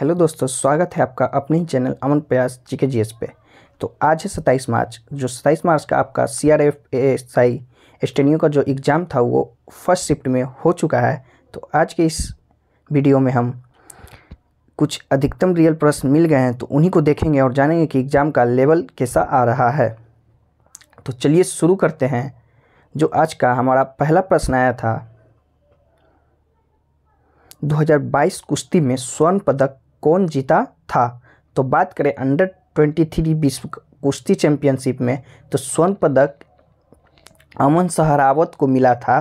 hello दोस्तों स्वागत है आपका अपने ही चैनल अमन प्रयास जीके जी एस पे तो आज है सत्ताईस मार्च जो सत्ताईस मार्च का आपका C R F S I steno का जो एग्ज़ाम था वो फर्स्ट शिफ्ट में हो चुका है तो आज के इस वीडियो में हम कुछ अधिकतम रियल प्रश्न मिल गए हैं तो उन्हीं को देखेंगे और जानेंगे कि एग्ज़ाम का लेवल कैसा आ रहा है तो चलिए शुरू करते हैं जो आज का हमारा पहला प्रश्न आया था 2022 कुश्ती में स्वर्ण पदक कौन जीता था तो बात करें अंडर ट्वेंटी थ्री विश्व कुश्ती चैंपियनशिप में तो स्वर्ण पदक अमन सहरावत को मिला था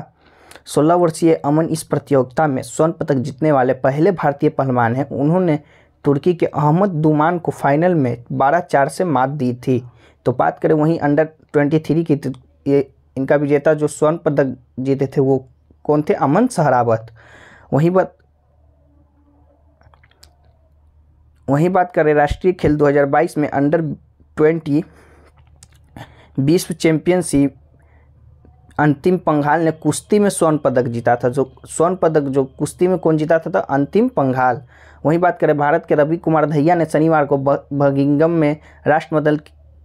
सोलह वर्षीय अमन इस प्रतियोगिता में स्वर्ण पदक जीतने वाले पहले भारतीय पहलवान हैं उन्होंने तुर्की के अहमद दुमान को फाइनल में बारह चार से मात दी थी तो बात करें वहीं अंडर ट्वेंटी थ्री की तो ये इनका विजेता जो स्वर्ण पदक जीते थे वो कौन थे अमन सहरावत वहीं बात वहीं बात करें राष्ट्रीय खेल 2022 में अंडर ट्वेंटी विश्व चैंपियनशिप अंतिम पंघाल ने कुश्ती में स्वर्ण पदक जीता था जो स्वर्ण पदक जो कुश्ती में कौन जीता था तो अंतिम पंघाल वहीं बात करें भारत के रवि कुमार दहिया ने शनिवार को बगिंगम में राष्ट्रमंडल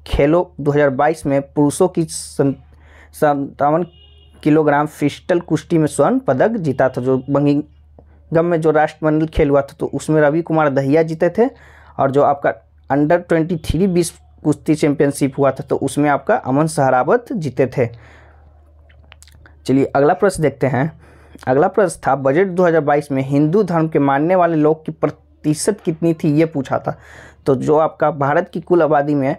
खेलों 2022 में पुरुषों की संतावन किलोग्राम फिस्टल कुश्ती में स्वर्ण पदक जीता था जो बंगिंग गम में जो राष्ट्रमंडल खेल हुआ था तो उसमें रवि कुमार दहिया जीते थे और जो आपका अंडर ट्वेंटी थ्री विश्व कुश्ती चैंपियनशिप हुआ था तो उसमें आपका अमन सहरावत जीते थे चलिए अगला प्रश्न देखते हैं अगला प्रश्न था बजट 2022 में हिंदू धर्म के मानने वाले लोग की प्रतिशत कितनी थी ये पूछा था तो जो आपका भारत की कुल आबादी में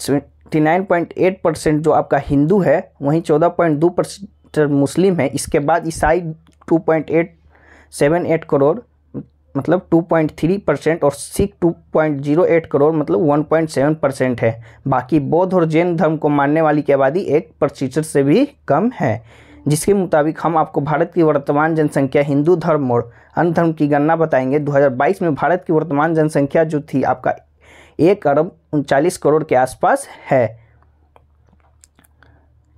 79.8 परसेंट जो आपका हिंदू है वहीं 14.2 परसेंट मुस्लिम है इसके बाद ईसाई सेवन एट करोड़ मतलब 2.3 परसेंट और सिख 2.08 करोड़ मतलब 1.7 परसेंट है बाकी बौद्ध और जैन धर्म को मानने वाली की आबादी एक प्रतिशत से भी कम है जिसके मुताबिक हम आपको भारत की वर्तमान जनसंख्या हिंदू धर्म और अन्य धर्म की गणना बताएंगे 2022 में भारत की वर्तमान जनसंख्या जो थी आपका एक अरब उनचालीस करोड़ के आसपास है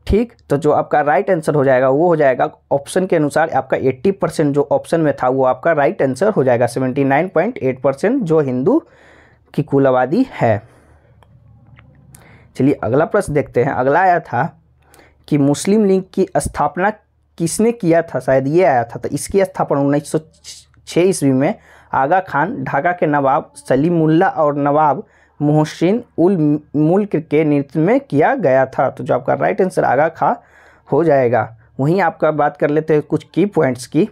ठीक तो जो आपका राइट आंसर हो जाएगा वो हो जाएगा ऑप्शन के अनुसार आपका 80 परसेंट जो ऑप्शन में था वो आपका राइट आंसर हो जाएगा 79.8 परसेंट जो हिंदू की कुल आबादी है चलिए अगला प्रश्न देखते हैं अगला आया था कि मुस्लिम लीग की स्थापना किसने किया था शायद ये आया था तो इसकी स्थापना उन्नीस सौ ईस्वी में आगा खान ढाका के नवाब सलीमुल्ला और नवाब मोहसिन उल मुल्क के नेतृत्व में किया गया था तो जो आपका राइट आंसर आगा खा हो जाएगा वहीं आपका बात कर लेते हैं कुछ की पॉइंट्स की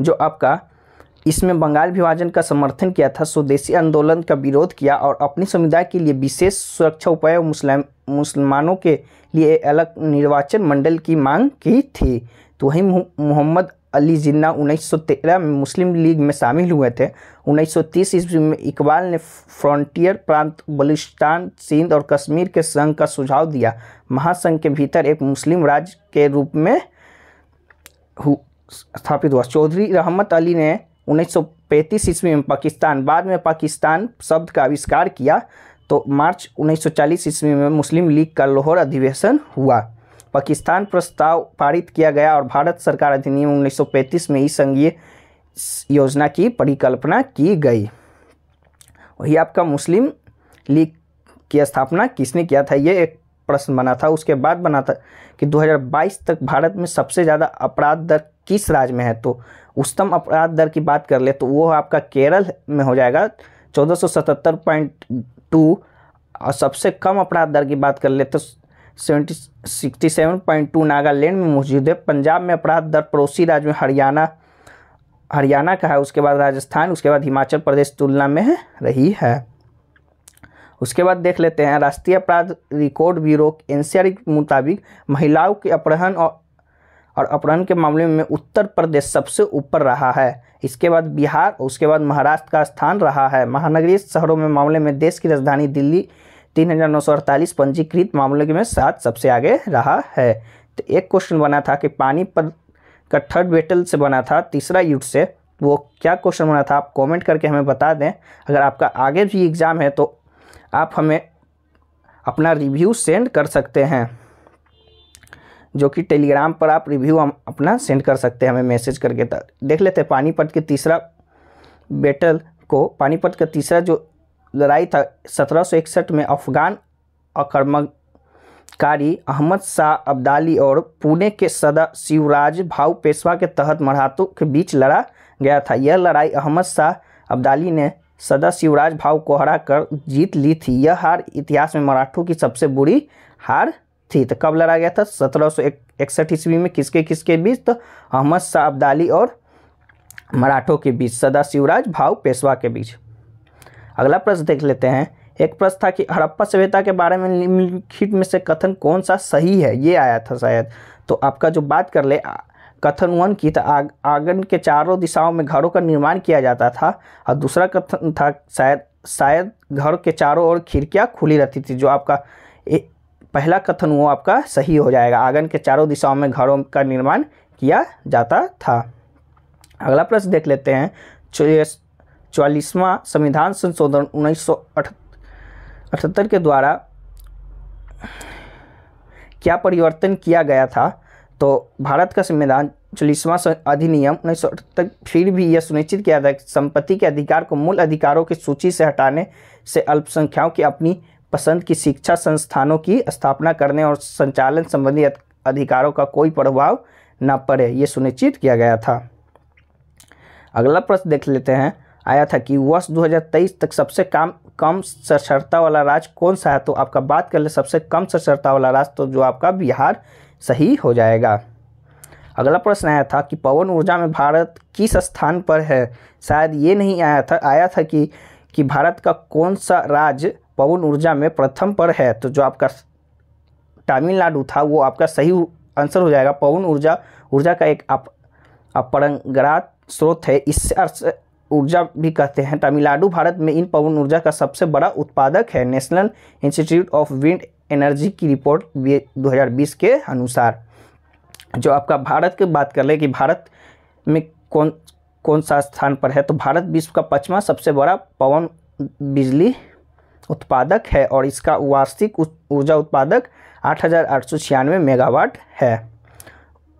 जो आपका इसमें बंगाल विभाजन का समर्थन किया था स्वदेशी आंदोलन का विरोध किया और अपनी समुदाय के लिए विशेष सुरक्षा उपाय और मुस्लिम मुसलमानों के लिए अलग निर्वाचन मंडल की मांग की थी तो वहीं मोहम्मद अली जिन्ना 1913 में मुस्लिम लीग में शामिल हुए थे 1930 ईस्वी में इकबाल ने फ्रंटियर प्रांत बलूचिस्तान सिंध और कश्मीर के संघ का सुझाव दिया महासंघ के भीतर एक मुस्लिम राज्य के रूप में स्थापित हुआ चौधरी रहमत अली ने 1935 ईस्वी में पाकिस्तान बाद में पाकिस्तान शब्द का आविष्कार किया तो मार्च 1940 ईस्वी में मुस्लिम लीग का लाहौर अधिवेशन हुआ पाकिस्तान प्रस्ताव पारित किया गया और भारत सरकार अधिनियम 1935 में इस संघीय योजना की परिकल्पना की गई वही आपका मुस्लिम लीग की स्थापना किसने किया था ये एक प्रश्न बना था उसके बाद बना था कि 2022 तक भारत में सबसे ज़्यादा अपराध दर किस राज्य में है तो उच्चतम अपराध दर की बात कर ले तो वो आपका केरल में हो जाएगा 1477.2 और सबसे कम अपराध दर की बात कर ले तो seventy sixty seven point two Nagaland में मौजूद है पंजाब में अपराध दर पड़ोसी राज्य में हरियाणा हरियाणा का है उसके बाद राजस्थान उसके बाद हिमाचल प्रदेश तुलना में रही है उसके बाद देख लेते हैं राष्ट्रीय अपराध रिकॉर्ड ब्यूरो एन के मुताबिक महिलाओं के अपहरण और और अपहरण के मामले में उत्तर प्रदेश सबसे ऊपर रहा है इसके बाद बिहार उसके बाद महाराष्ट्र का स्थान रहा है महानगरीय शहरों में मामले में देश की राजधानी दिल्ली तीन हज़ार नौ सौ अड़तालीस पंजीकृत मामलों के में सात सबसे आगे रहा है तो एक क्वेश्चन बना था कि पानीपत का थर्ड बेटल से बना था तीसरा युद्ध से वो क्या क्वेश्चन बना था आप कमेंट करके हमें बता दें अगर आपका आगे भी एग्ज़ाम है तो आप हमें अपना रिव्यू सेंड कर सकते हैं जो कि टेलीग्राम पर आप रिव्यू हम अपना सेंड कर सकते हैं हमें मैसेज करके तो देख लेते हैं पानीपत के तीसरा बेटल को पानीपत का तीसरा जो लड़ाई था सत्रह में अफगान आक्रमणकारी अहमद शाह अब्दाली और पुणे के सदा शिवराज भाव पेशवा के तहत मराठों के बीच लड़ा गया था यह लड़ाई अहमद शाह अब्दाली ने सदा शिवराज भाव को कर जीत ली थी यह हार इतिहास में मराठों की सबसे बुरी हार थी तो कब लड़ा गया था सत्रह सौ इकसठ ईस्वी में किसके किसके बीच तो अहमद शाह अब्दाली और मराठों के बीच सदा शिवराज भाव पेशवा के बीच अगला प्रश्न देख लेते हैं एक प्रश्न था कि हड़प्पा सभ्यता के बारे में निम्नलिखित में से कथन कौन सा सही है ये आया था शायद तो आपका जो बात कर ले कथन वन की था आग, आंगन के चारों दिशाओं में घरों का निर्माण किया जाता था और दूसरा कथन था शायद शायद घर के चारों ओर खिड़कियाँ खुली रहती थी जो आपका ए, पहला कथन वो आपका सही हो जाएगा आंगन के चारों दिशाओं में घरों का निर्माण किया जाता था अगला प्रश्न देख लेते हैं चवालीसवां संविधान संशोधन उन्नीस सौ अठहत्तर के द्वारा क्या परिवर्तन किया गया था तो भारत का संविधान चालीसवां अधिनियम उन्नीस अठहत्तर फिर भी यह सुनिश्चित किया था संपत्ति के अधिकार को मूल अधिकारों की सूची से हटाने से अल्पसंख्याओं की अपनी पसंद की शिक्षा संस्थानों की स्थापना करने और संचालन संबंधी अधिकारों का कोई प्रभाव न पड़े ये सुनिश्चित किया गया था अगला प्रश्न देख लेते हैं आया था कि वर्ष 2023 तक सबसे काम कम साक्षरता वाला राज्य कौन सा है तो आपका बात कर ले सबसे कम साक्षरता वाला राज्य तो जो आपका बिहार सही हो जाएगा अगला प्रश्न आया था कि पवन ऊर्जा में भारत किस स्थान पर है शायद ये नहीं आया था आया था कि कि भारत का कौन सा राज्य पवन ऊर्जा में प्रथम पर है तो जो आपका तमिलनाडु था वो आपका सही आंसर हो जाएगा पवन ऊर्जा ऊर्जा का एक अपरंगरात स्रोत है इससे ऊर्जा भी कहते हैं तमिलनाडु भारत में इन पवन ऊर्जा का सबसे बड़ा उत्पादक है National Institute of Wind Energy की रिपोर्ट 2020 के अनुसार जो आपका भारत की बात कर ले कि भारत में कौन कौन सा स्थान पर है तो भारत विश्व का पचवा सबसे बड़ा पवन बिजली उत्पादक है और इसका वार्षिक ऊर्जा उत्पादक आठ मेगावाट है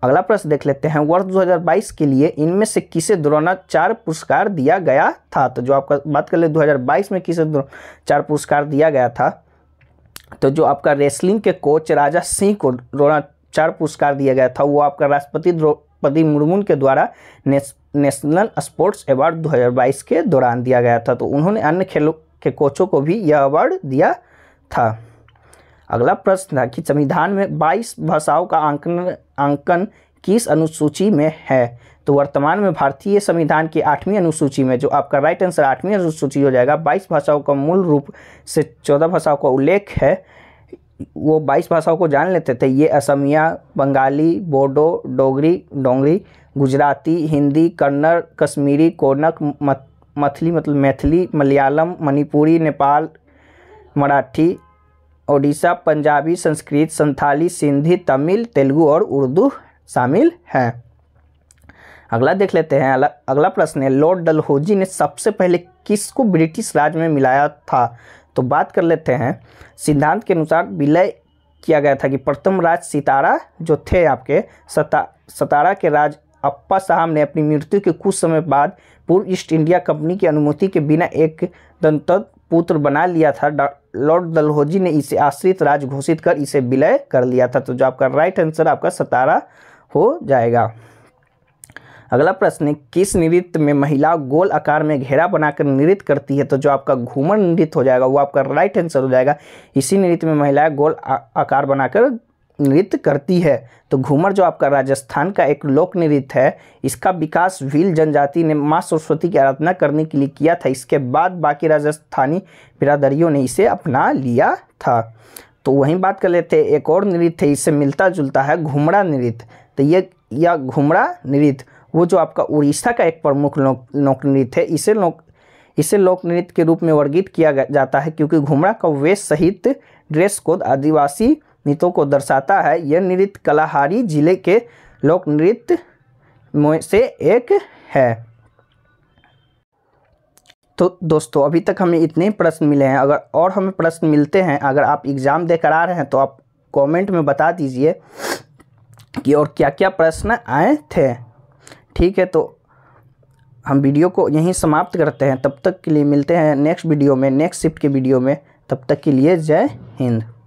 अगला प्रश्न देख लेते हैं वर्ष 2022 के लिए इनमें से किसे द्रोणाचार्य पुरस्कार दिया गया था तो जो आपका बात कर ले 2022 में किसे द्रोणाचार्य पुरस्कार दिया गया था तो जो आपका रेसलिंग के कोच राजा सिंह को द्रोणाचार्य पुरस्कार दिया गया था वो आपका राष्ट्रपति द्रौपदी मुर्मू के द्वारा नेशनल स्पोर्ट्स अवार्ड दो के दौरान दिया गया था तो उन्होंने अन्य खेलों के कोचों को भी यह अवार्ड दिया था अगला प्रश्न था कि संविधान में 22 भाषाओं का आंकलन अंकन किस अनुसूची में है तो वर्तमान में भारतीय संविधान की आठवीं अनुसूची में जो आपका राइट आंसर आठवीं अनुसूची हो जाएगा बाईस भाषाओं का मूल रूप से चौदह भाषाओं का उल्लेख है वो बाईस भाषाओं को जान लेते थे ये असमिया बंगाली बोडो डोगरी डोंगरी गुजराती हिंदी कन्नड़ कश्मीरी कोनक मत, मथली मतलब मैथिली मलयालम मणिपुरी नेपाल मराठी ओडिशा पंजाबी संस्कृत संथाली सिंधी तमिल तेलुगू और उर्दू शामिल हैं अगला देख लेते हैं अगला प्रश्न है लॉर्ड डलहौजी ने सबसे पहले किसको ब्रिटिश राज में मिलाया था तो बात कर लेते हैं सिद्धांत के अनुसार विलय किया गया था कि प्रथम राज सितारा जो थे आपके सता सतारा के राज अप्पा साहब ने अपनी मृत्यु के कुछ समय बाद पूर्व ईस्ट इंडिया कंपनी की अनुमति के बिना एक दंत पुत्र बना लिया था लॉर्ड दलहौजी ने इसे आश्रित राज घोषित कर इसे विलय कर लिया था तो जो आपका राइट आंसर आपका सतारा हो जाएगा अगला प्रश्न है किस नृत्य में महिला गोल आकार में घेरा बनाकर नृत्य करती है तो जो आपका घूमर नृत्य हो जाएगा वो आपका राइट आंसर हो जाएगा इसी नृत्य में महिलाएं गोल आकार बनाकर नृत्य करती है तो घूमर जो आपका राजस्थान का एक लोक नृत्य है इसका विकास व्हील जनजाति ने माँ सरस्वती की आराधना करने के लिए किया था इसके बाद बाकी राजस्थानी बिरादरियों ने इसे अपना लिया था तो वहीं बात कर लेते हैं एक और नृत्य है इससे मिलता जुलता है घुमरा नृत्य तो ये या घुमरा नृत्य वो जो आपका उड़ीसा का एक प्रमुख लोक लोक नृत्य है इसे लोक इसे लोक नृत्य के रूप में वर्गीत किया जाता है क्योंकि घुमरा का वेश सहित ड्रेस कोड आदिवासी नृत्यों को दर्शाता है यह नृत्य कलाहारी जिले के लोक नृत्य में से एक है तो दोस्तों अभी तक हमें इतने ही प्रश्न मिले हैं अगर और हमें प्रश्न मिलते हैं अगर आप एग्ज़ाम देकर आ रहे हैं तो आप कमेंट में बता दीजिए कि और क्या क्या प्रश्न आए थे ठीक है तो हम वीडियो को यहीं समाप्त करते हैं तब तक के लिए मिलते हैं नेक्स्ट वीडियो में नेक्स्ट शिफ्ट के वीडियो में तब तक के लिए जय हिंद